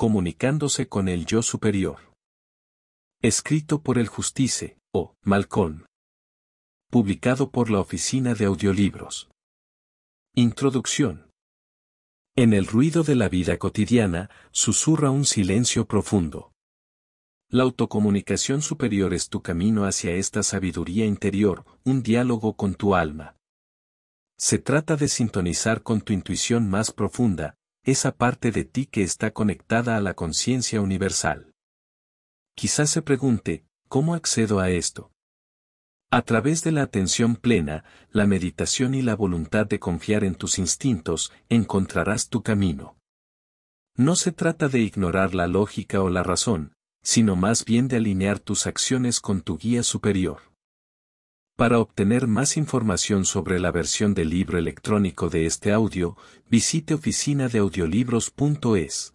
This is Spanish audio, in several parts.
comunicándose con el yo superior. Escrito por el Justice, o Malcón. Publicado por la Oficina de Audiolibros. Introducción. En el ruido de la vida cotidiana, susurra un silencio profundo. La autocomunicación superior es tu camino hacia esta sabiduría interior, un diálogo con tu alma. Se trata de sintonizar con tu intuición más profunda, esa parte de ti que está conectada a la conciencia universal. Quizás se pregunte, ¿cómo accedo a esto? A través de la atención plena, la meditación y la voluntad de confiar en tus instintos, encontrarás tu camino. No se trata de ignorar la lógica o la razón, sino más bien de alinear tus acciones con tu guía superior. Para obtener más información sobre la versión del libro electrónico de este audio, visite oficina-de-audiolibros.es.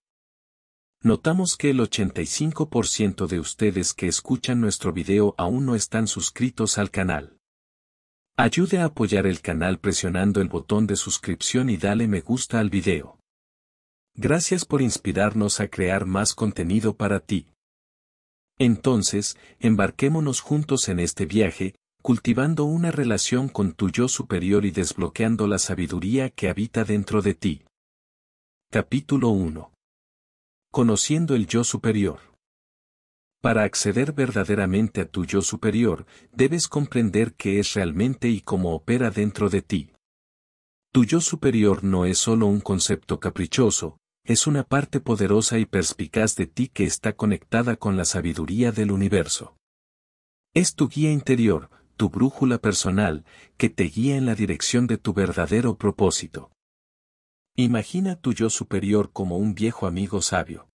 Notamos que el 85% de ustedes que escuchan nuestro video aún no están suscritos al canal. Ayude a apoyar el canal presionando el botón de suscripción y dale me gusta al video. Gracias por inspirarnos a crear más contenido para ti. Entonces, embarquémonos juntos en este viaje, cultivando una relación con tu yo superior y desbloqueando la sabiduría que habita dentro de ti. Capítulo 1. Conociendo el yo superior. Para acceder verdaderamente a tu yo superior, debes comprender qué es realmente y cómo opera dentro de ti. Tu yo superior no es solo un concepto caprichoso, es una parte poderosa y perspicaz de ti que está conectada con la sabiduría del universo. Es tu guía interior, tu brújula personal, que te guía en la dirección de tu verdadero propósito. Imagina tu yo superior como un viejo amigo sabio.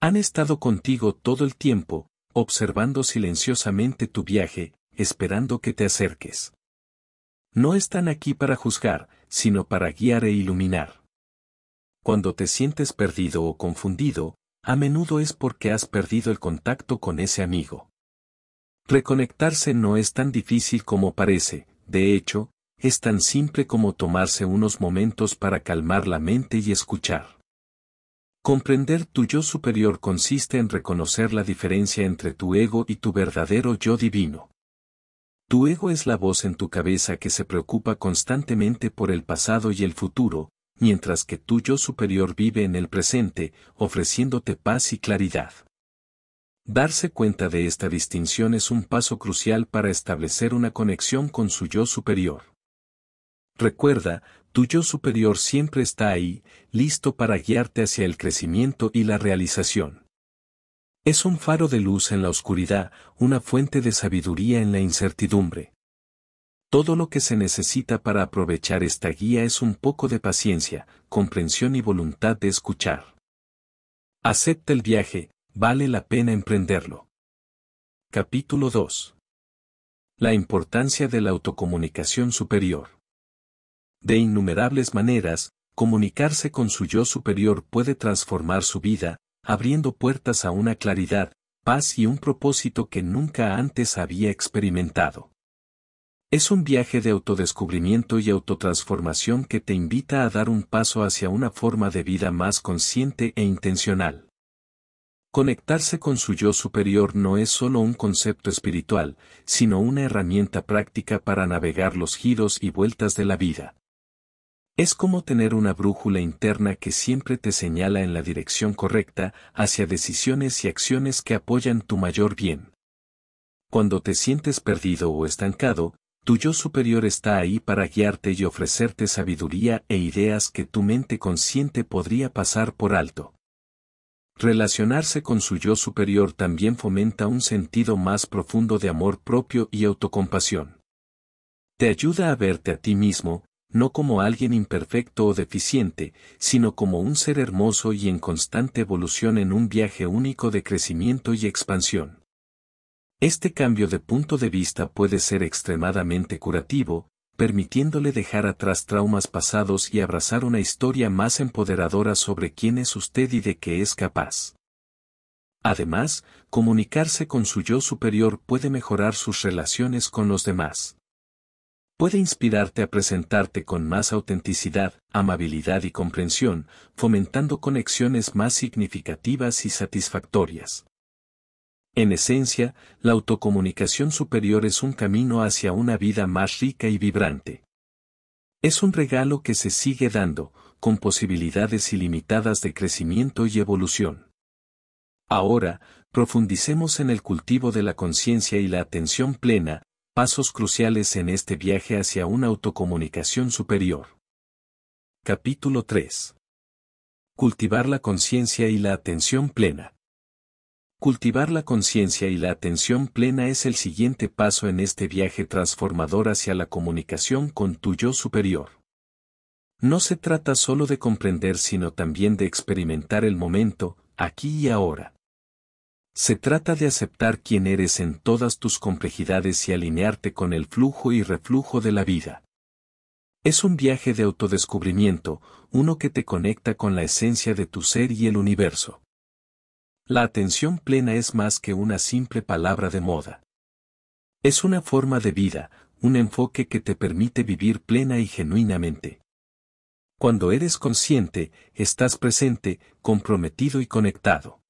Han estado contigo todo el tiempo, observando silenciosamente tu viaje, esperando que te acerques. No están aquí para juzgar, sino para guiar e iluminar. Cuando te sientes perdido o confundido, a menudo es porque has perdido el contacto con ese amigo. Reconectarse no es tan difícil como parece, de hecho, es tan simple como tomarse unos momentos para calmar la mente y escuchar. Comprender tu yo superior consiste en reconocer la diferencia entre tu ego y tu verdadero yo divino. Tu ego es la voz en tu cabeza que se preocupa constantemente por el pasado y el futuro, mientras que tu yo superior vive en el presente, ofreciéndote paz y claridad. Darse cuenta de esta distinción es un paso crucial para establecer una conexión con su yo superior. Recuerda, tu yo superior siempre está ahí, listo para guiarte hacia el crecimiento y la realización. Es un faro de luz en la oscuridad, una fuente de sabiduría en la incertidumbre. Todo lo que se necesita para aprovechar esta guía es un poco de paciencia, comprensión y voluntad de escuchar. Acepta el viaje, vale la pena emprenderlo. Capítulo 2. La importancia de la autocomunicación superior. De innumerables maneras, comunicarse con su yo superior puede transformar su vida, abriendo puertas a una claridad, paz y un propósito que nunca antes había experimentado. Es un viaje de autodescubrimiento y autotransformación que te invita a dar un paso hacia una forma de vida más consciente e intencional. Conectarse con su yo superior no es solo un concepto espiritual, sino una herramienta práctica para navegar los giros y vueltas de la vida. Es como tener una brújula interna que siempre te señala en la dirección correcta hacia decisiones y acciones que apoyan tu mayor bien. Cuando te sientes perdido o estancado, tu yo superior está ahí para guiarte y ofrecerte sabiduría e ideas que tu mente consciente podría pasar por alto. Relacionarse con su yo superior también fomenta un sentido más profundo de amor propio y autocompasión. Te ayuda a verte a ti mismo, no como alguien imperfecto o deficiente, sino como un ser hermoso y en constante evolución en un viaje único de crecimiento y expansión. Este cambio de punto de vista puede ser extremadamente curativo, permitiéndole dejar atrás traumas pasados y abrazar una historia más empoderadora sobre quién es usted y de qué es capaz. Además, comunicarse con su yo superior puede mejorar sus relaciones con los demás. Puede inspirarte a presentarte con más autenticidad, amabilidad y comprensión, fomentando conexiones más significativas y satisfactorias. En esencia, la autocomunicación superior es un camino hacia una vida más rica y vibrante. Es un regalo que se sigue dando, con posibilidades ilimitadas de crecimiento y evolución. Ahora, profundicemos en el cultivo de la conciencia y la atención plena, pasos cruciales en este viaje hacia una autocomunicación superior. Capítulo 3. Cultivar la conciencia y la atención plena. Cultivar la conciencia y la atención plena es el siguiente paso en este viaje transformador hacia la comunicación con tu yo superior. No se trata solo de comprender sino también de experimentar el momento, aquí y ahora. Se trata de aceptar quién eres en todas tus complejidades y alinearte con el flujo y reflujo de la vida. Es un viaje de autodescubrimiento, uno que te conecta con la esencia de tu ser y el universo. La atención plena es más que una simple palabra de moda. Es una forma de vida, un enfoque que te permite vivir plena y genuinamente. Cuando eres consciente, estás presente, comprometido y conectado.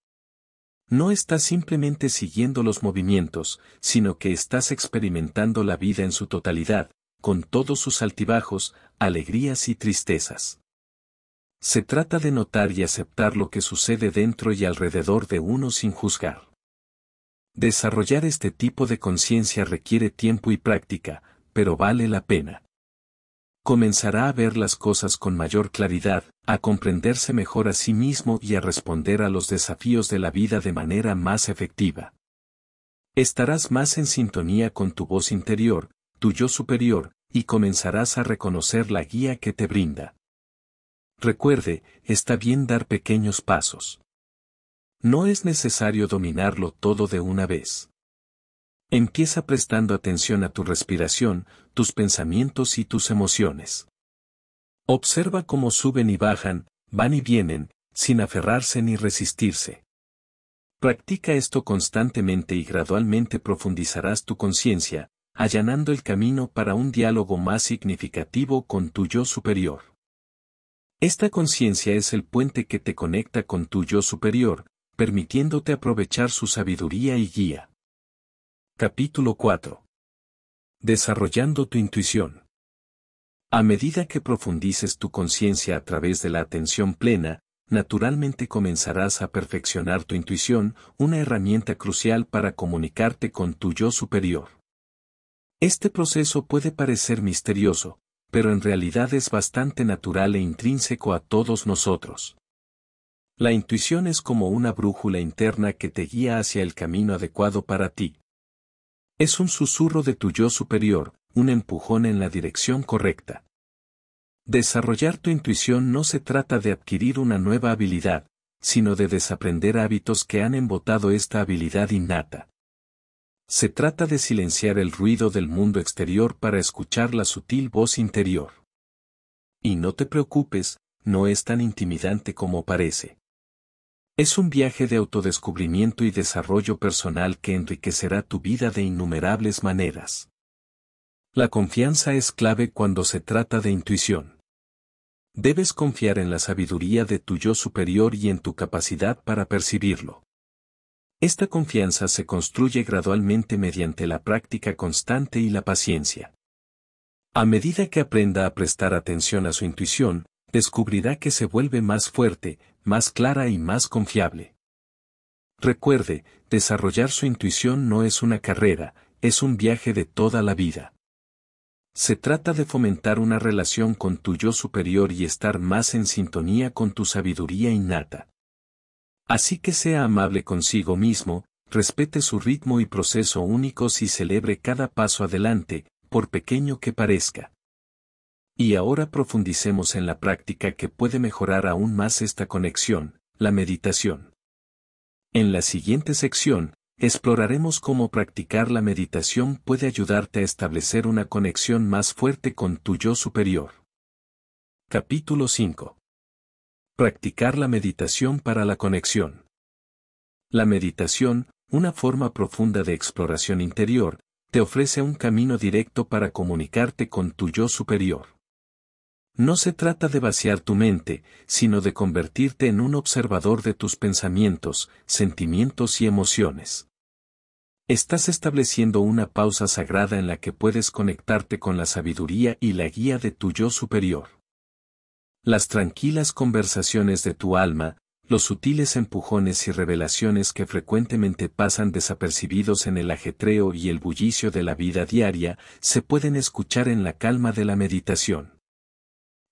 No estás simplemente siguiendo los movimientos, sino que estás experimentando la vida en su totalidad, con todos sus altibajos, alegrías y tristezas. Se trata de notar y aceptar lo que sucede dentro y alrededor de uno sin juzgar. Desarrollar este tipo de conciencia requiere tiempo y práctica, pero vale la pena. Comenzará a ver las cosas con mayor claridad, a comprenderse mejor a sí mismo y a responder a los desafíos de la vida de manera más efectiva. Estarás más en sintonía con tu voz interior, tu yo superior, y comenzarás a reconocer la guía que te brinda. Recuerde, está bien dar pequeños pasos. No es necesario dominarlo todo de una vez. Empieza prestando atención a tu respiración, tus pensamientos y tus emociones. Observa cómo suben y bajan, van y vienen, sin aferrarse ni resistirse. Practica esto constantemente y gradualmente profundizarás tu conciencia, allanando el camino para un diálogo más significativo con tu yo superior. Esta conciencia es el puente que te conecta con tu yo superior, permitiéndote aprovechar su sabiduría y guía. Capítulo 4. Desarrollando tu intuición. A medida que profundices tu conciencia a través de la atención plena, naturalmente comenzarás a perfeccionar tu intuición, una herramienta crucial para comunicarte con tu yo superior. Este proceso puede parecer misterioso, pero en realidad es bastante natural e intrínseco a todos nosotros. La intuición es como una brújula interna que te guía hacia el camino adecuado para ti. Es un susurro de tu yo superior, un empujón en la dirección correcta. Desarrollar tu intuición no se trata de adquirir una nueva habilidad, sino de desaprender hábitos que han embotado esta habilidad innata. Se trata de silenciar el ruido del mundo exterior para escuchar la sutil voz interior. Y no te preocupes, no es tan intimidante como parece. Es un viaje de autodescubrimiento y desarrollo personal que enriquecerá tu vida de innumerables maneras. La confianza es clave cuando se trata de intuición. Debes confiar en la sabiduría de tu yo superior y en tu capacidad para percibirlo. Esta confianza se construye gradualmente mediante la práctica constante y la paciencia. A medida que aprenda a prestar atención a su intuición, descubrirá que se vuelve más fuerte, más clara y más confiable. Recuerde, desarrollar su intuición no es una carrera, es un viaje de toda la vida. Se trata de fomentar una relación con tu yo superior y estar más en sintonía con tu sabiduría innata. Así que sea amable consigo mismo, respete su ritmo y proceso únicos y celebre cada paso adelante, por pequeño que parezca. Y ahora profundicemos en la práctica que puede mejorar aún más esta conexión, la meditación. En la siguiente sección, exploraremos cómo practicar la meditación puede ayudarte a establecer una conexión más fuerte con tu yo superior. Capítulo 5. Practicar la meditación para la conexión. La meditación, una forma profunda de exploración interior, te ofrece un camino directo para comunicarte con tu yo superior. No se trata de vaciar tu mente, sino de convertirte en un observador de tus pensamientos, sentimientos y emociones. Estás estableciendo una pausa sagrada en la que puedes conectarte con la sabiduría y la guía de tu yo superior las tranquilas conversaciones de tu alma, los sutiles empujones y revelaciones que frecuentemente pasan desapercibidos en el ajetreo y el bullicio de la vida diaria, se pueden escuchar en la calma de la meditación.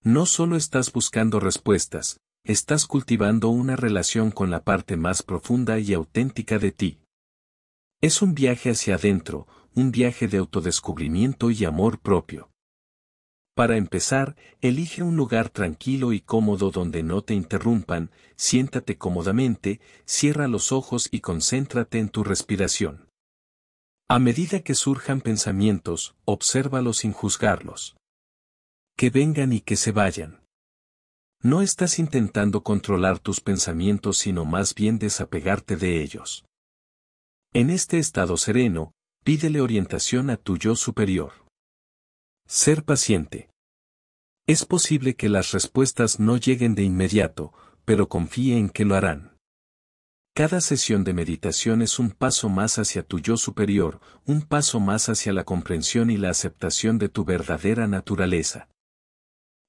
No solo estás buscando respuestas, estás cultivando una relación con la parte más profunda y auténtica de ti. Es un viaje hacia adentro, un viaje de autodescubrimiento y amor propio. Para empezar, elige un lugar tranquilo y cómodo donde no te interrumpan, siéntate cómodamente, cierra los ojos y concéntrate en tu respiración. A medida que surjan pensamientos, obsérvalos sin juzgarlos. Que vengan y que se vayan. No estás intentando controlar tus pensamientos sino más bien desapegarte de ellos. En este estado sereno, pídele orientación a tu yo superior. Ser paciente. Es posible que las respuestas no lleguen de inmediato, pero confíe en que lo harán. Cada sesión de meditación es un paso más hacia tu yo superior, un paso más hacia la comprensión y la aceptación de tu verdadera naturaleza.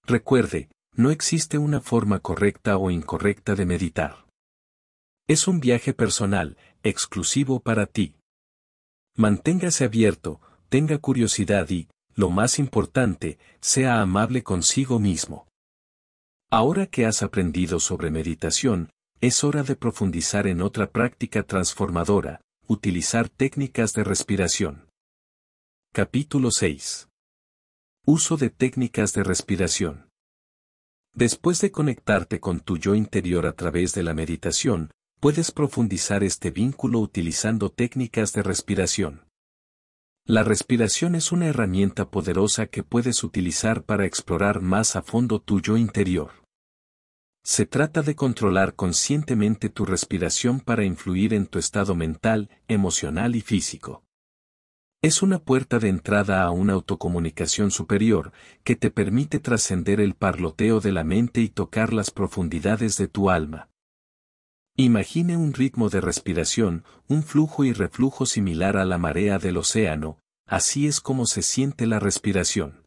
Recuerde, no existe una forma correcta o incorrecta de meditar. Es un viaje personal, exclusivo para ti. Manténgase abierto, tenga curiosidad y, lo más importante, sea amable consigo mismo. Ahora que has aprendido sobre meditación, es hora de profundizar en otra práctica transformadora, utilizar técnicas de respiración. Capítulo 6. Uso de técnicas de respiración. Después de conectarte con tu yo interior a través de la meditación, puedes profundizar este vínculo utilizando técnicas de respiración. La respiración es una herramienta poderosa que puedes utilizar para explorar más a fondo tu yo interior. Se trata de controlar conscientemente tu respiración para influir en tu estado mental, emocional y físico. Es una puerta de entrada a una autocomunicación superior que te permite trascender el parloteo de la mente y tocar las profundidades de tu alma. Imagine un ritmo de respiración, un flujo y reflujo similar a la marea del océano, así es como se siente la respiración.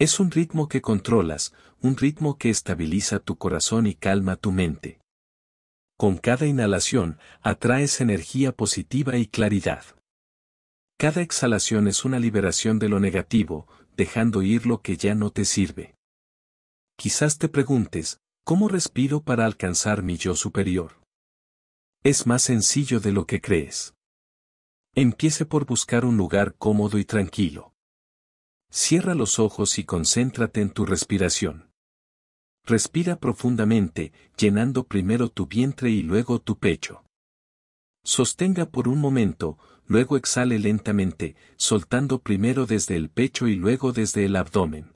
Es un ritmo que controlas, un ritmo que estabiliza tu corazón y calma tu mente. Con cada inhalación, atraes energía positiva y claridad. Cada exhalación es una liberación de lo negativo, dejando ir lo que ya no te sirve. Quizás te preguntes, ¿Cómo respiro para alcanzar mi yo superior? Es más sencillo de lo que crees. Empiece por buscar un lugar cómodo y tranquilo. Cierra los ojos y concéntrate en tu respiración. Respira profundamente, llenando primero tu vientre y luego tu pecho. Sostenga por un momento, luego exhale lentamente, soltando primero desde el pecho y luego desde el abdomen.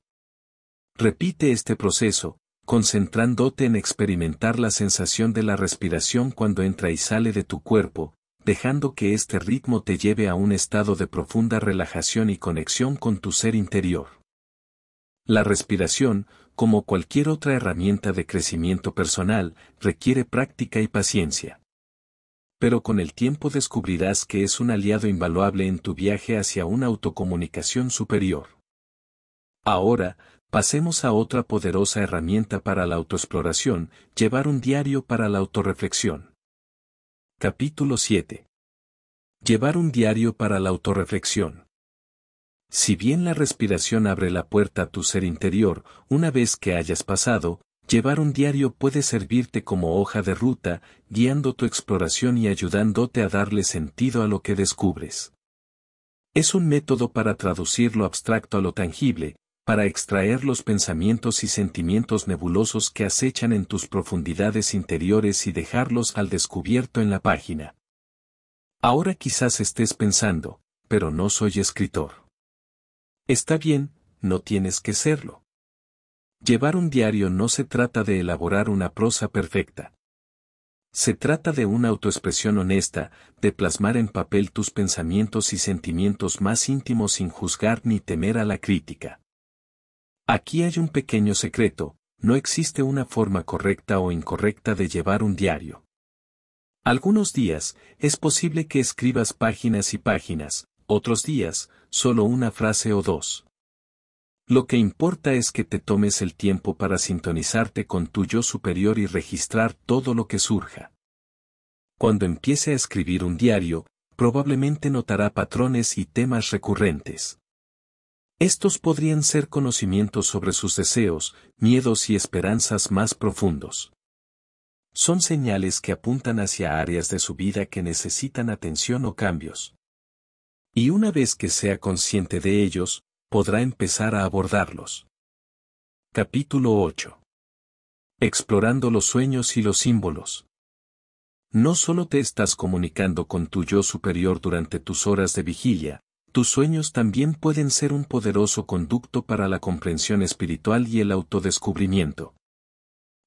Repite este proceso, concentrándote en experimentar la sensación de la respiración cuando entra y sale de tu cuerpo, dejando que este ritmo te lleve a un estado de profunda relajación y conexión con tu ser interior. La respiración, como cualquier otra herramienta de crecimiento personal, requiere práctica y paciencia. Pero con el tiempo descubrirás que es un aliado invaluable en tu viaje hacia una autocomunicación superior. Ahora, Pasemos a otra poderosa herramienta para la autoexploración, llevar un diario para la autorreflexión. Capítulo 7. Llevar un diario para la autorreflexión. Si bien la respiración abre la puerta a tu ser interior, una vez que hayas pasado, llevar un diario puede servirte como hoja de ruta, guiando tu exploración y ayudándote a darle sentido a lo que descubres. Es un método para traducir lo abstracto a lo tangible, para extraer los pensamientos y sentimientos nebulosos que acechan en tus profundidades interiores y dejarlos al descubierto en la página. Ahora quizás estés pensando, pero no soy escritor. Está bien, no tienes que serlo. Llevar un diario no se trata de elaborar una prosa perfecta. Se trata de una autoexpresión honesta, de plasmar en papel tus pensamientos y sentimientos más íntimos sin juzgar ni temer a la crítica. Aquí hay un pequeño secreto, no existe una forma correcta o incorrecta de llevar un diario. Algunos días, es posible que escribas páginas y páginas, otros días, solo una frase o dos. Lo que importa es que te tomes el tiempo para sintonizarte con tu yo superior y registrar todo lo que surja. Cuando empiece a escribir un diario, probablemente notará patrones y temas recurrentes. Estos podrían ser conocimientos sobre sus deseos, miedos y esperanzas más profundos. Son señales que apuntan hacia áreas de su vida que necesitan atención o cambios. Y una vez que sea consciente de ellos, podrá empezar a abordarlos. Capítulo 8. Explorando los sueños y los símbolos. No solo te estás comunicando con tu yo superior durante tus horas de vigilia, tus sueños también pueden ser un poderoso conducto para la comprensión espiritual y el autodescubrimiento.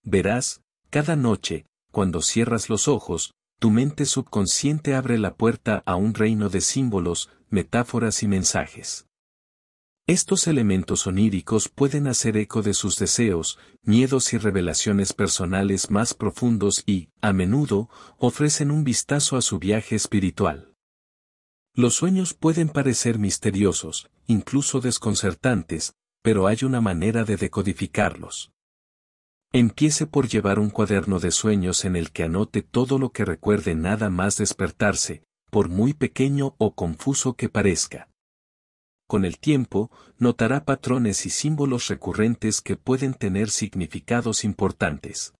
Verás, cada noche, cuando cierras los ojos, tu mente subconsciente abre la puerta a un reino de símbolos, metáforas y mensajes. Estos elementos oníricos pueden hacer eco de sus deseos, miedos y revelaciones personales más profundos y, a menudo, ofrecen un vistazo a su viaje espiritual. Los sueños pueden parecer misteriosos, incluso desconcertantes, pero hay una manera de decodificarlos. Empiece por llevar un cuaderno de sueños en el que anote todo lo que recuerde nada más despertarse, por muy pequeño o confuso que parezca. Con el tiempo, notará patrones y símbolos recurrentes que pueden tener significados importantes.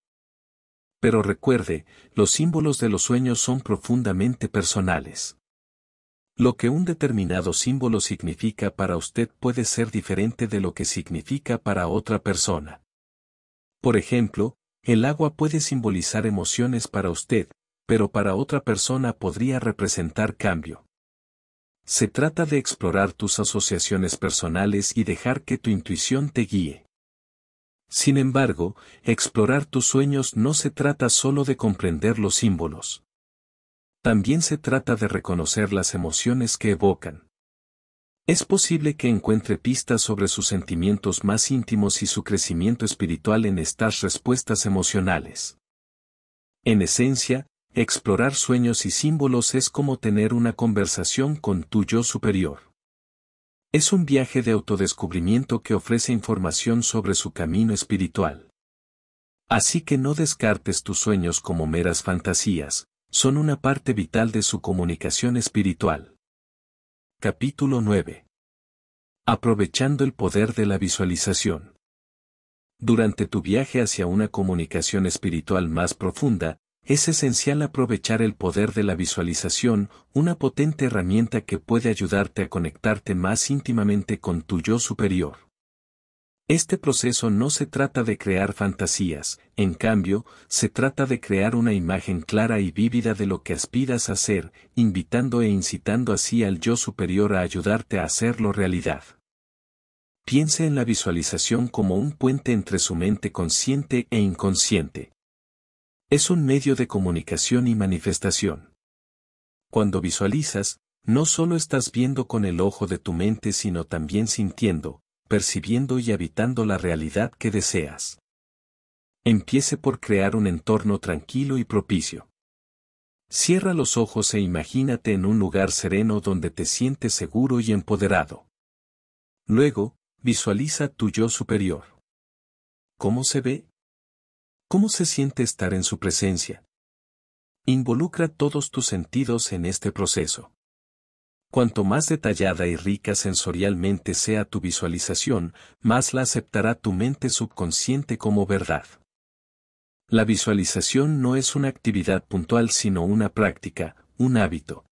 Pero recuerde, los símbolos de los sueños son profundamente personales. Lo que un determinado símbolo significa para usted puede ser diferente de lo que significa para otra persona. Por ejemplo, el agua puede simbolizar emociones para usted, pero para otra persona podría representar cambio. Se trata de explorar tus asociaciones personales y dejar que tu intuición te guíe. Sin embargo, explorar tus sueños no se trata solo de comprender los símbolos también se trata de reconocer las emociones que evocan. Es posible que encuentre pistas sobre sus sentimientos más íntimos y su crecimiento espiritual en estas respuestas emocionales. En esencia, explorar sueños y símbolos es como tener una conversación con tu yo superior. Es un viaje de autodescubrimiento que ofrece información sobre su camino espiritual. Así que no descartes tus sueños como meras fantasías, son una parte vital de su comunicación espiritual. Capítulo 9. Aprovechando el poder de la visualización. Durante tu viaje hacia una comunicación espiritual más profunda, es esencial aprovechar el poder de la visualización, una potente herramienta que puede ayudarte a conectarte más íntimamente con tu yo superior. Este proceso no se trata de crear fantasías, en cambio, se trata de crear una imagen clara y vívida de lo que aspiras a ser, invitando e incitando así al yo superior a ayudarte a hacerlo realidad. Piense en la visualización como un puente entre su mente consciente e inconsciente. Es un medio de comunicación y manifestación. Cuando visualizas, no solo estás viendo con el ojo de tu mente sino también sintiendo, percibiendo y habitando la realidad que deseas. Empiece por crear un entorno tranquilo y propicio. Cierra los ojos e imagínate en un lugar sereno donde te sientes seguro y empoderado. Luego, visualiza tu yo superior. ¿Cómo se ve? ¿Cómo se siente estar en su presencia? Involucra todos tus sentidos en este proceso. Cuanto más detallada y rica sensorialmente sea tu visualización, más la aceptará tu mente subconsciente como verdad. La visualización no es una actividad puntual sino una práctica, un hábito.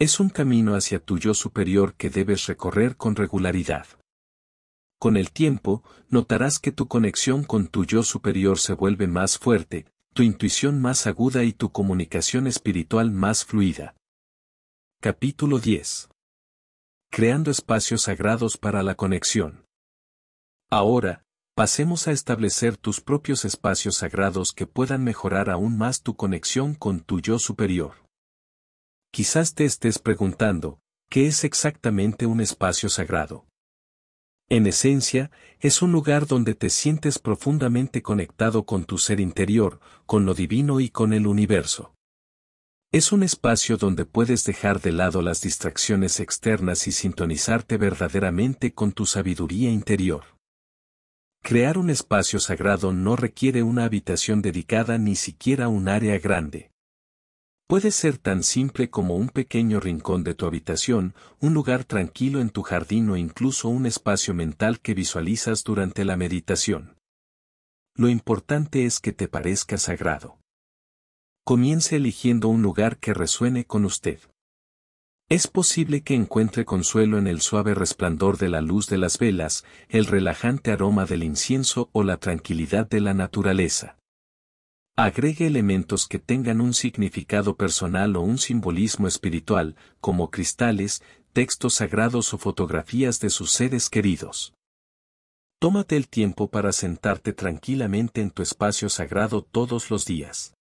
Es un camino hacia tu yo superior que debes recorrer con regularidad. Con el tiempo, notarás que tu conexión con tu yo superior se vuelve más fuerte, tu intuición más aguda y tu comunicación espiritual más fluida. Capítulo 10. Creando espacios sagrados para la conexión. Ahora, pasemos a establecer tus propios espacios sagrados que puedan mejorar aún más tu conexión con tu yo superior. Quizás te estés preguntando, ¿qué es exactamente un espacio sagrado? En esencia, es un lugar donde te sientes profundamente conectado con tu ser interior, con lo divino y con el universo. Es un espacio donde puedes dejar de lado las distracciones externas y sintonizarte verdaderamente con tu sabiduría interior. Crear un espacio sagrado no requiere una habitación dedicada ni siquiera un área grande. Puede ser tan simple como un pequeño rincón de tu habitación, un lugar tranquilo en tu jardín o incluso un espacio mental que visualizas durante la meditación. Lo importante es que te parezca sagrado. Comience eligiendo un lugar que resuene con usted. Es posible que encuentre consuelo en el suave resplandor de la luz de las velas, el relajante aroma del incienso o la tranquilidad de la naturaleza. Agregue elementos que tengan un significado personal o un simbolismo espiritual, como cristales, textos sagrados o fotografías de sus seres queridos. Tómate el tiempo para sentarte tranquilamente en tu espacio sagrado todos los días.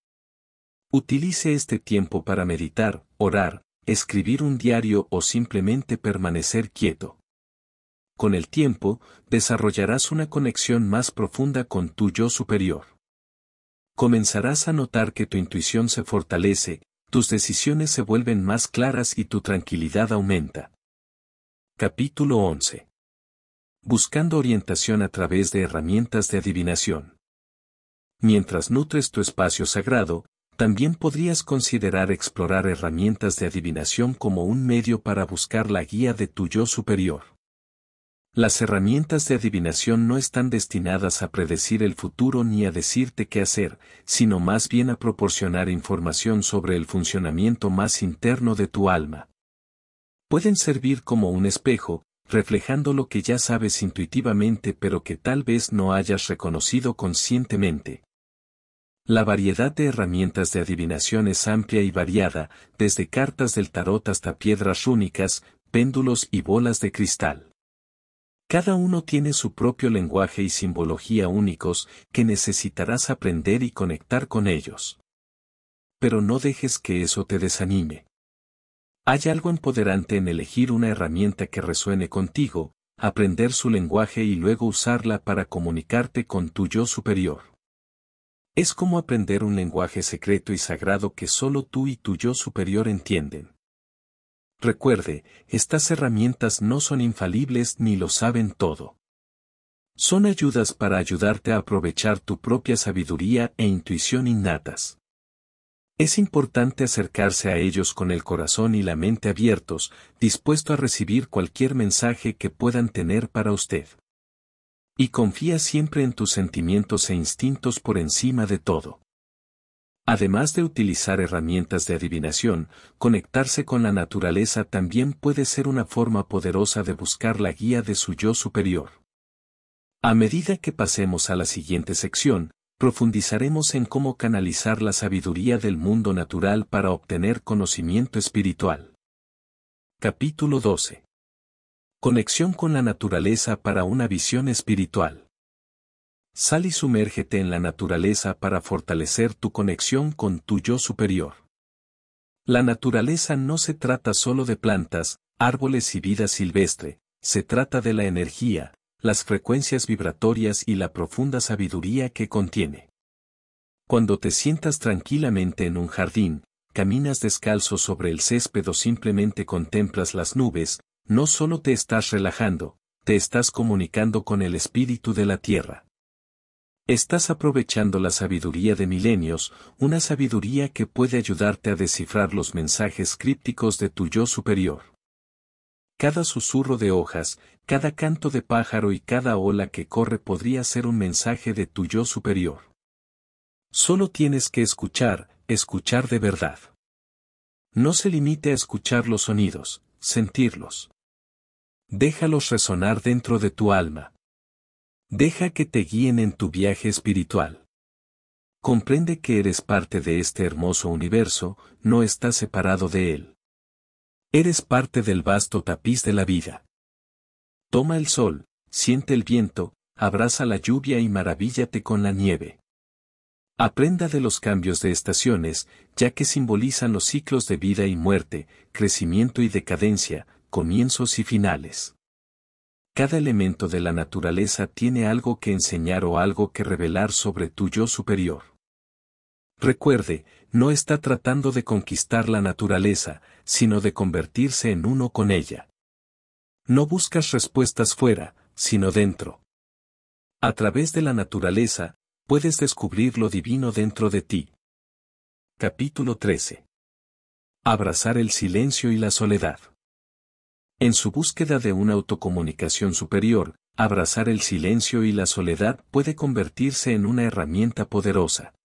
Utilice este tiempo para meditar, orar, escribir un diario o simplemente permanecer quieto. Con el tiempo, desarrollarás una conexión más profunda con tu yo superior. Comenzarás a notar que tu intuición se fortalece, tus decisiones se vuelven más claras y tu tranquilidad aumenta. Capítulo 11. Buscando orientación a través de herramientas de adivinación. Mientras nutres tu espacio sagrado, también podrías considerar explorar herramientas de adivinación como un medio para buscar la guía de tu yo superior. Las herramientas de adivinación no están destinadas a predecir el futuro ni a decirte qué hacer, sino más bien a proporcionar información sobre el funcionamiento más interno de tu alma. Pueden servir como un espejo, reflejando lo que ya sabes intuitivamente pero que tal vez no hayas reconocido conscientemente. La variedad de herramientas de adivinación es amplia y variada, desde cartas del tarot hasta piedras rúnicas, péndulos y bolas de cristal. Cada uno tiene su propio lenguaje y simbología únicos que necesitarás aprender y conectar con ellos. Pero no dejes que eso te desanime. Hay algo empoderante en elegir una herramienta que resuene contigo, aprender su lenguaje y luego usarla para comunicarte con tu yo superior. Es como aprender un lenguaje secreto y sagrado que solo tú y tu yo superior entienden. Recuerde, estas herramientas no son infalibles ni lo saben todo. Son ayudas para ayudarte a aprovechar tu propia sabiduría e intuición innatas. Es importante acercarse a ellos con el corazón y la mente abiertos, dispuesto a recibir cualquier mensaje que puedan tener para usted. Y confía siempre en tus sentimientos e instintos por encima de todo. Además de utilizar herramientas de adivinación, conectarse con la naturaleza también puede ser una forma poderosa de buscar la guía de su yo superior. A medida que pasemos a la siguiente sección, profundizaremos en cómo canalizar la sabiduría del mundo natural para obtener conocimiento espiritual. Capítulo 12. Conexión con la naturaleza para una visión espiritual. Sal y sumérgete en la naturaleza para fortalecer tu conexión con tu yo superior. La naturaleza no se trata solo de plantas, árboles y vida silvestre, se trata de la energía, las frecuencias vibratorias y la profunda sabiduría que contiene. Cuando te sientas tranquilamente en un jardín, caminas descalzo sobre el césped o simplemente contemplas las nubes, no solo te estás relajando, te estás comunicando con el espíritu de la tierra. Estás aprovechando la sabiduría de milenios, una sabiduría que puede ayudarte a descifrar los mensajes crípticos de tu yo superior. Cada susurro de hojas, cada canto de pájaro y cada ola que corre podría ser un mensaje de tu yo superior. Solo tienes que escuchar, escuchar de verdad. No se limite a escuchar los sonidos, sentirlos déjalos resonar dentro de tu alma. Deja que te guíen en tu viaje espiritual. Comprende que eres parte de este hermoso universo, no estás separado de él. Eres parte del vasto tapiz de la vida. Toma el sol, siente el viento, abraza la lluvia y maravíllate con la nieve. Aprenda de los cambios de estaciones, ya que simbolizan los ciclos de vida y muerte, crecimiento y decadencia, comienzos y finales. Cada elemento de la naturaleza tiene algo que enseñar o algo que revelar sobre tu yo superior. Recuerde, no está tratando de conquistar la naturaleza, sino de convertirse en uno con ella. No buscas respuestas fuera, sino dentro. A través de la naturaleza, puedes descubrir lo divino dentro de ti. Capítulo 13. Abrazar el silencio y la soledad. En su búsqueda de una autocomunicación superior, abrazar el silencio y la soledad puede convertirse en una herramienta poderosa.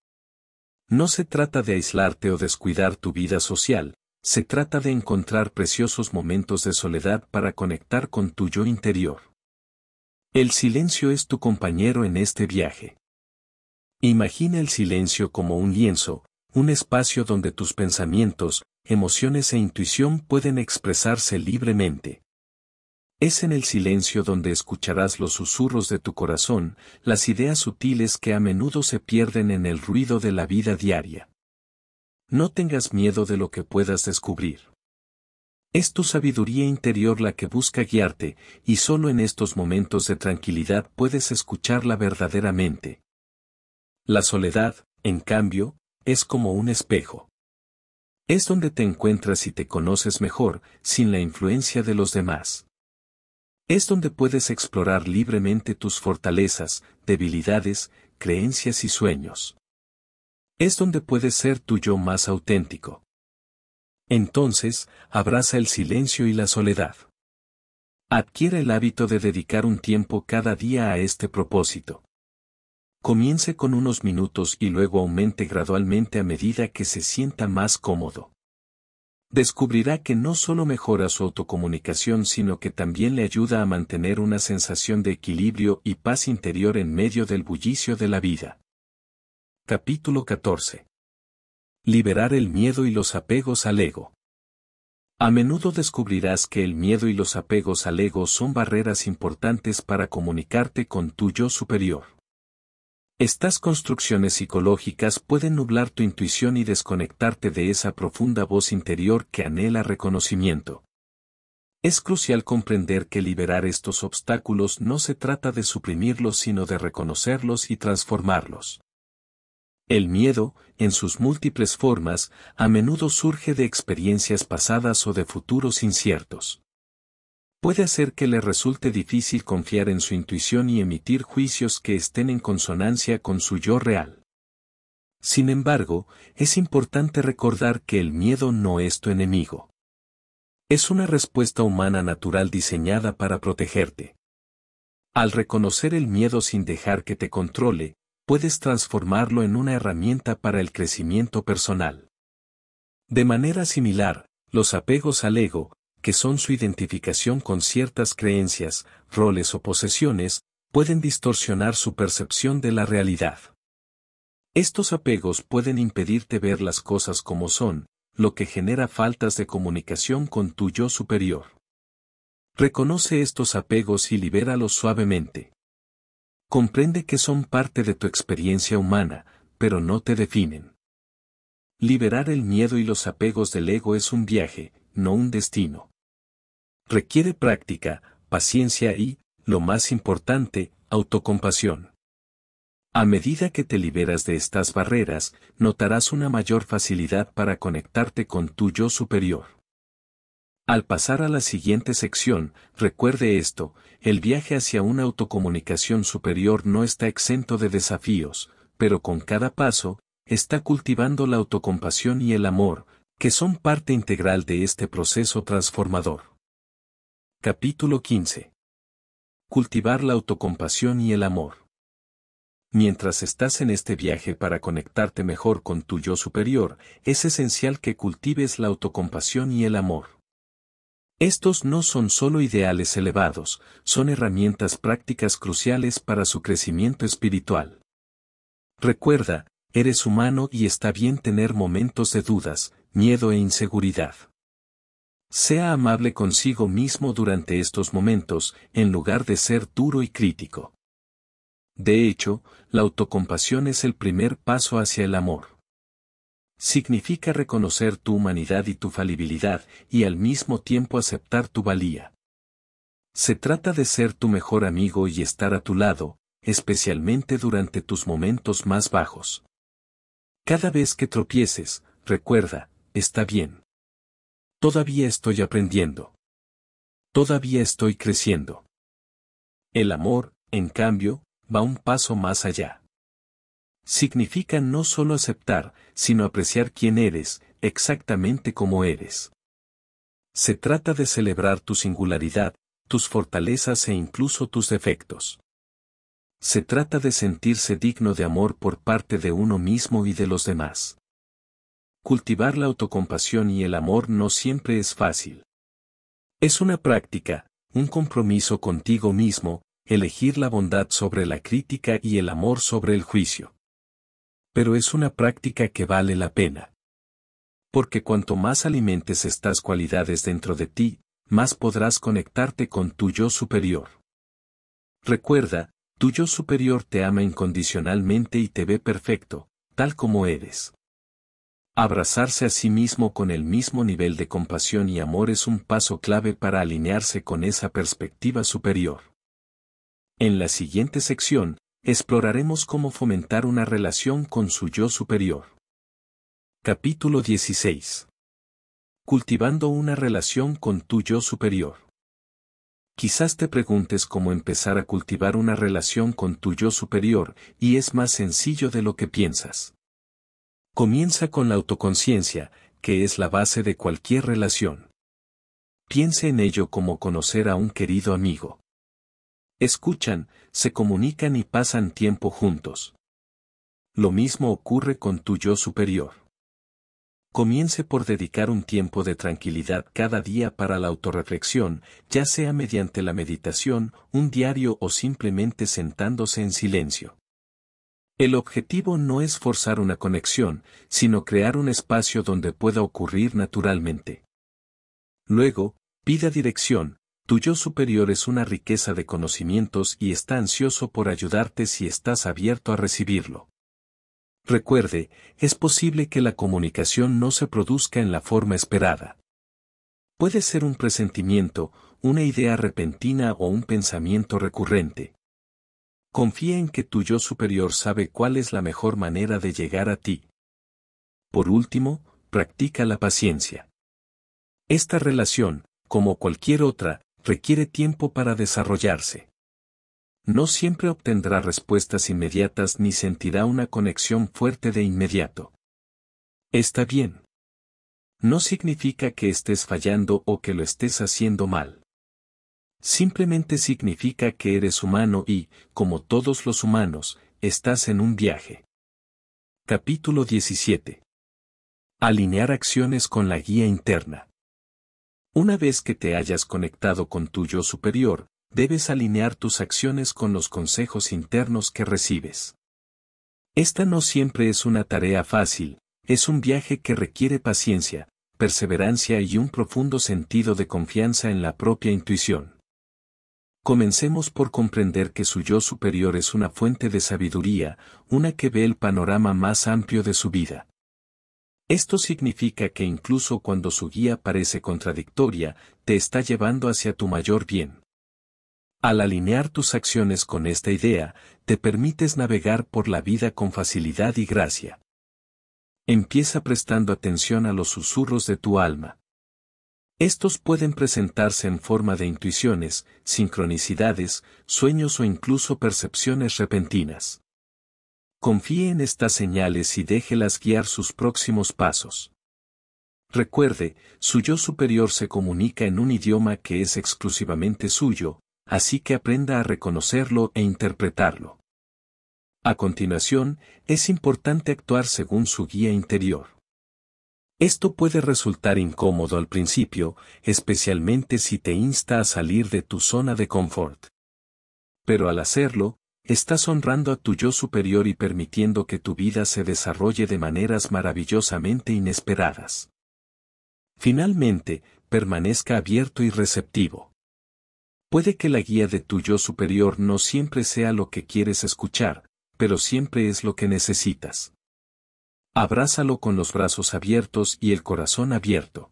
No se trata de aislarte o descuidar tu vida social, se trata de encontrar preciosos momentos de soledad para conectar con tu yo interior. El silencio es tu compañero en este viaje. Imagina el silencio como un lienzo, un espacio donde tus pensamientos, emociones e intuición pueden expresarse libremente. Es en el silencio donde escucharás los susurros de tu corazón, las ideas sutiles que a menudo se pierden en el ruido de la vida diaria. No tengas miedo de lo que puedas descubrir. Es tu sabiduría interior la que busca guiarte, y solo en estos momentos de tranquilidad puedes escucharla verdaderamente. La soledad, en cambio, es como un espejo. Es donde te encuentras y te conoces mejor, sin la influencia de los demás. Es donde puedes explorar libremente tus fortalezas, debilidades, creencias y sueños. Es donde puedes ser tu yo más auténtico. Entonces, abraza el silencio y la soledad. Adquiere el hábito de dedicar un tiempo cada día a este propósito. Comience con unos minutos y luego aumente gradualmente a medida que se sienta más cómodo. Descubrirá que no solo mejora su autocomunicación sino que también le ayuda a mantener una sensación de equilibrio y paz interior en medio del bullicio de la vida. Capítulo 14. Liberar el miedo y los apegos al ego. A menudo descubrirás que el miedo y los apegos al ego son barreras importantes para comunicarte con tu yo superior. Estas construcciones psicológicas pueden nublar tu intuición y desconectarte de esa profunda voz interior que anhela reconocimiento. Es crucial comprender que liberar estos obstáculos no se trata de suprimirlos sino de reconocerlos y transformarlos. El miedo, en sus múltiples formas, a menudo surge de experiencias pasadas o de futuros inciertos puede hacer que le resulte difícil confiar en su intuición y emitir juicios que estén en consonancia con su yo real. Sin embargo, es importante recordar que el miedo no es tu enemigo. Es una respuesta humana natural diseñada para protegerte. Al reconocer el miedo sin dejar que te controle, puedes transformarlo en una herramienta para el crecimiento personal. De manera similar, los apegos al ego, que son su identificación con ciertas creencias, roles o posesiones, pueden distorsionar su percepción de la realidad. Estos apegos pueden impedirte ver las cosas como son, lo que genera faltas de comunicación con tu yo superior. Reconoce estos apegos y libéralos suavemente. Comprende que son parte de tu experiencia humana, pero no te definen. Liberar el miedo y los apegos del ego es un viaje, no un destino requiere práctica, paciencia y, lo más importante, autocompasión. A medida que te liberas de estas barreras, notarás una mayor facilidad para conectarte con tu yo superior. Al pasar a la siguiente sección, recuerde esto, el viaje hacia una autocomunicación superior no está exento de desafíos, pero con cada paso, está cultivando la autocompasión y el amor, que son parte integral de este proceso transformador. Capítulo 15. Cultivar la autocompasión y el amor. Mientras estás en este viaje para conectarte mejor con tu yo superior, es esencial que cultives la autocompasión y el amor. Estos no son solo ideales elevados, son herramientas prácticas cruciales para su crecimiento espiritual. Recuerda, eres humano y está bien tener momentos de dudas, miedo e inseguridad. Sea amable consigo mismo durante estos momentos, en lugar de ser duro y crítico. De hecho, la autocompasión es el primer paso hacia el amor. Significa reconocer tu humanidad y tu falibilidad, y al mismo tiempo aceptar tu valía. Se trata de ser tu mejor amigo y estar a tu lado, especialmente durante tus momentos más bajos. Cada vez que tropieces, recuerda, está bien. Todavía estoy aprendiendo. Todavía estoy creciendo. El amor, en cambio, va un paso más allá. Significa no solo aceptar, sino apreciar quién eres, exactamente como eres. Se trata de celebrar tu singularidad, tus fortalezas e incluso tus defectos. Se trata de sentirse digno de amor por parte de uno mismo y de los demás cultivar la autocompasión y el amor no siempre es fácil. Es una práctica, un compromiso contigo mismo, elegir la bondad sobre la crítica y el amor sobre el juicio. Pero es una práctica que vale la pena. Porque cuanto más alimentes estas cualidades dentro de ti, más podrás conectarte con tu yo superior. Recuerda, tu yo superior te ama incondicionalmente y te ve perfecto, tal como eres. Abrazarse a sí mismo con el mismo nivel de compasión y amor es un paso clave para alinearse con esa perspectiva superior. En la siguiente sección, exploraremos cómo fomentar una relación con su yo superior. Capítulo 16. Cultivando una relación con tu yo superior. Quizás te preguntes cómo empezar a cultivar una relación con tu yo superior, y es más sencillo de lo que piensas. Comienza con la autoconciencia, que es la base de cualquier relación. Piense en ello como conocer a un querido amigo. Escuchan, se comunican y pasan tiempo juntos. Lo mismo ocurre con tu yo superior. Comience por dedicar un tiempo de tranquilidad cada día para la autorreflexión, ya sea mediante la meditación, un diario o simplemente sentándose en silencio. El objetivo no es forzar una conexión, sino crear un espacio donde pueda ocurrir naturalmente. Luego, pida dirección, tu yo superior es una riqueza de conocimientos y está ansioso por ayudarte si estás abierto a recibirlo. Recuerde, es posible que la comunicación no se produzca en la forma esperada. Puede ser un presentimiento, una idea repentina o un pensamiento recurrente. Confía en que tu yo superior sabe cuál es la mejor manera de llegar a ti. Por último, practica la paciencia. Esta relación, como cualquier otra, requiere tiempo para desarrollarse. No siempre obtendrá respuestas inmediatas ni sentirá una conexión fuerte de inmediato. Está bien. No significa que estés fallando o que lo estés haciendo mal. Simplemente significa que eres humano y, como todos los humanos, estás en un viaje. Capítulo 17. Alinear acciones con la guía interna. Una vez que te hayas conectado con tu yo superior, debes alinear tus acciones con los consejos internos que recibes. Esta no siempre es una tarea fácil, es un viaje que requiere paciencia, perseverancia y un profundo sentido de confianza en la propia intuición. Comencemos por comprender que su yo superior es una fuente de sabiduría, una que ve el panorama más amplio de su vida. Esto significa que incluso cuando su guía parece contradictoria, te está llevando hacia tu mayor bien. Al alinear tus acciones con esta idea, te permites navegar por la vida con facilidad y gracia. Empieza prestando atención a los susurros de tu alma. Estos pueden presentarse en forma de intuiciones, sincronicidades, sueños o incluso percepciones repentinas. Confíe en estas señales y déjelas guiar sus próximos pasos. Recuerde, su yo superior se comunica en un idioma que es exclusivamente suyo, así que aprenda a reconocerlo e interpretarlo. A continuación, es importante actuar según su guía interior. Esto puede resultar incómodo al principio, especialmente si te insta a salir de tu zona de confort. Pero al hacerlo, estás honrando a tu yo superior y permitiendo que tu vida se desarrolle de maneras maravillosamente inesperadas. Finalmente, permanezca abierto y receptivo. Puede que la guía de tu yo superior no siempre sea lo que quieres escuchar, pero siempre es lo que necesitas. Abrázalo con los brazos abiertos y el corazón abierto.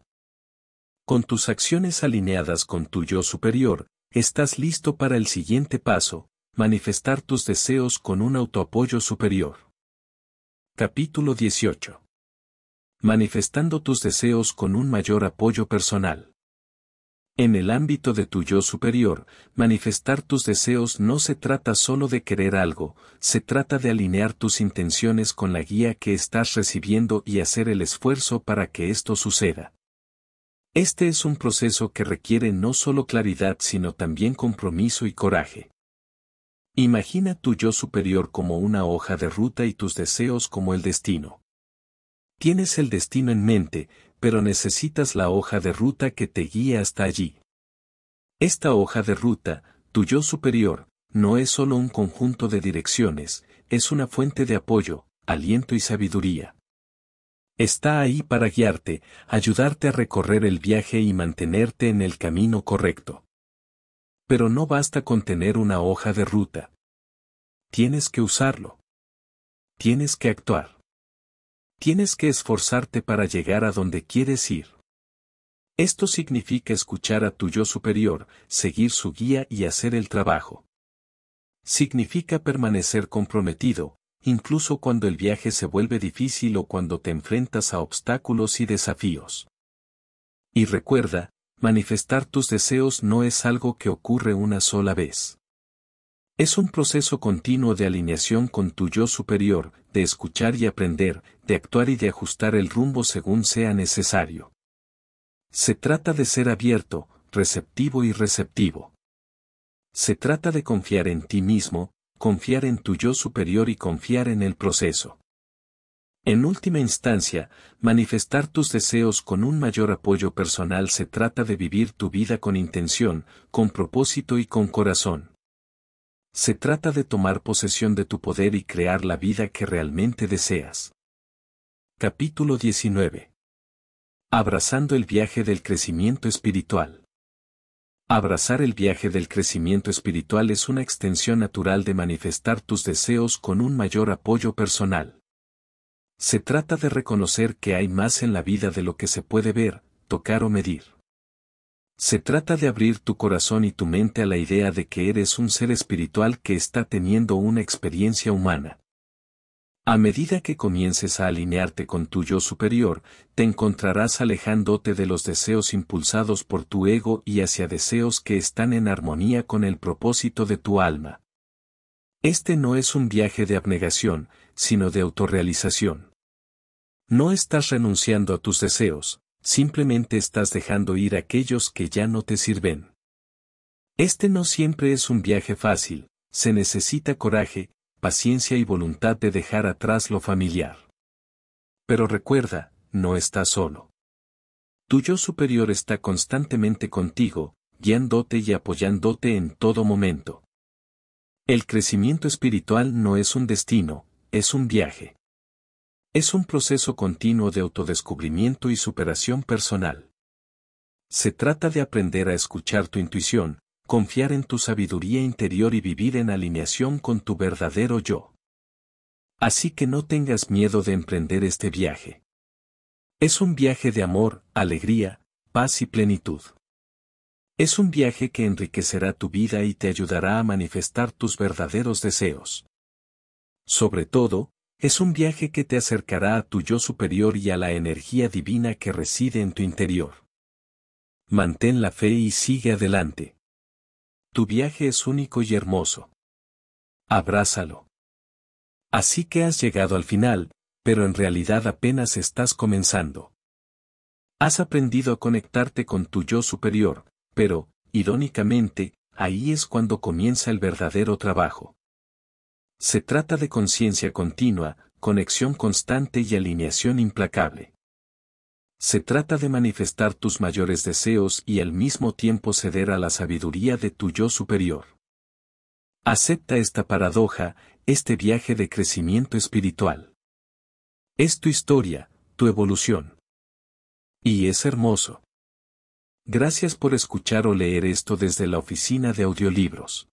Con tus acciones alineadas con tu yo superior, estás listo para el siguiente paso, manifestar tus deseos con un autoapoyo superior. Capítulo 18. Manifestando tus deseos con un mayor apoyo personal. En el ámbito de tu yo superior, manifestar tus deseos no se trata solo de querer algo, se trata de alinear tus intenciones con la guía que estás recibiendo y hacer el esfuerzo para que esto suceda. Este es un proceso que requiere no solo claridad sino también compromiso y coraje. Imagina tu yo superior como una hoja de ruta y tus deseos como el destino. Tienes el destino en mente, pero necesitas la hoja de ruta que te guíe hasta allí. Esta hoja de ruta, tu yo superior, no es solo un conjunto de direcciones, es una fuente de apoyo, aliento y sabiduría. Está ahí para guiarte, ayudarte a recorrer el viaje y mantenerte en el camino correcto. Pero no basta con tener una hoja de ruta. Tienes que usarlo. Tienes que actuar. Tienes que esforzarte para llegar a donde quieres ir. Esto significa escuchar a tu yo superior, seguir su guía y hacer el trabajo. Significa permanecer comprometido, incluso cuando el viaje se vuelve difícil o cuando te enfrentas a obstáculos y desafíos. Y recuerda, manifestar tus deseos no es algo que ocurre una sola vez. Es un proceso continuo de alineación con tu yo superior, de escuchar y aprender, de actuar y de ajustar el rumbo según sea necesario. Se trata de ser abierto, receptivo y receptivo. Se trata de confiar en ti mismo, confiar en tu yo superior y confiar en el proceso. En última instancia, manifestar tus deseos con un mayor apoyo personal se trata de vivir tu vida con intención, con propósito y con corazón. Se trata de tomar posesión de tu poder y crear la vida que realmente deseas. Capítulo 19. Abrazando el viaje del crecimiento espiritual. Abrazar el viaje del crecimiento espiritual es una extensión natural de manifestar tus deseos con un mayor apoyo personal. Se trata de reconocer que hay más en la vida de lo que se puede ver, tocar o medir. Se trata de abrir tu corazón y tu mente a la idea de que eres un ser espiritual que está teniendo una experiencia humana. A medida que comiences a alinearte con tu yo superior, te encontrarás alejándote de los deseos impulsados por tu ego y hacia deseos que están en armonía con el propósito de tu alma. Este no es un viaje de abnegación, sino de autorrealización. No estás renunciando a tus deseos, simplemente estás dejando ir a aquellos que ya no te sirven. Este no siempre es un viaje fácil, se necesita coraje, paciencia y voluntad de dejar atrás lo familiar. Pero recuerda, no estás solo. Tu yo superior está constantemente contigo, guiándote y apoyándote en todo momento. El crecimiento espiritual no es un destino, es un viaje. Es un proceso continuo de autodescubrimiento y superación personal. Se trata de aprender a escuchar tu intuición, confiar en tu sabiduría interior y vivir en alineación con tu verdadero yo. Así que no tengas miedo de emprender este viaje. Es un viaje de amor, alegría, paz y plenitud. Es un viaje que enriquecerá tu vida y te ayudará a manifestar tus verdaderos deseos. Sobre todo, es un viaje que te acercará a tu yo superior y a la energía divina que reside en tu interior. Mantén la fe y sigue adelante. Tu viaje es único y hermoso. Abrázalo. Así que has llegado al final, pero en realidad apenas estás comenzando. Has aprendido a conectarte con tu yo superior, pero, irónicamente, ahí es cuando comienza el verdadero trabajo. Se trata de conciencia continua, conexión constante y alineación implacable. Se trata de manifestar tus mayores deseos y al mismo tiempo ceder a la sabiduría de tu yo superior. Acepta esta paradoja, este viaje de crecimiento espiritual. Es tu historia, tu evolución. Y es hermoso. Gracias por escuchar o leer esto desde la oficina de audiolibros.